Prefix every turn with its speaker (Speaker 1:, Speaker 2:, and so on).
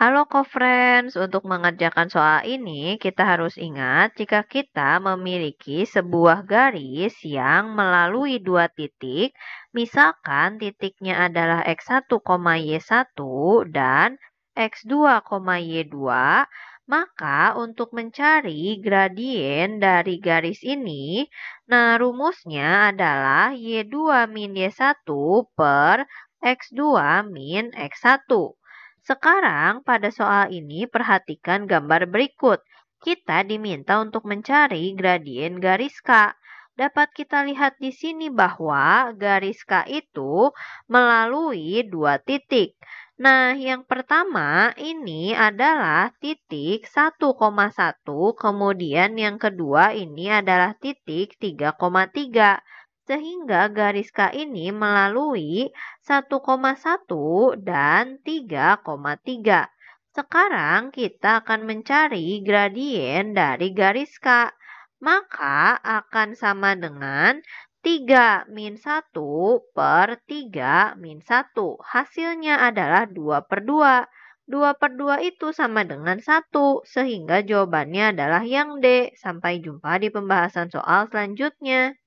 Speaker 1: Halo co-friends, untuk mengerjakan soal ini kita harus ingat jika kita memiliki sebuah garis yang melalui dua titik, misalkan titiknya adalah X1, Y1 dan X2, Y2, maka untuk mencari gradien dari garis ini, nah rumusnya adalah Y2 min Y1 per X2 min X1. Sekarang pada soal ini perhatikan gambar berikut. Kita diminta untuk mencari gradien garis K. Dapat kita lihat di sini bahwa garis K itu melalui dua titik. Nah, yang pertama ini adalah titik 1,1, kemudian yang kedua ini adalah titik 3,3 sehingga garis K ini melalui 1,1 dan 3,3. Sekarang kita akan mencari gradien dari garis K, maka akan sama dengan 3 min 1 per 3 min 1. Hasilnya adalah 2 per 2. 2 per 2 itu sama dengan 1, sehingga jawabannya adalah yang D. Sampai jumpa di pembahasan soal selanjutnya.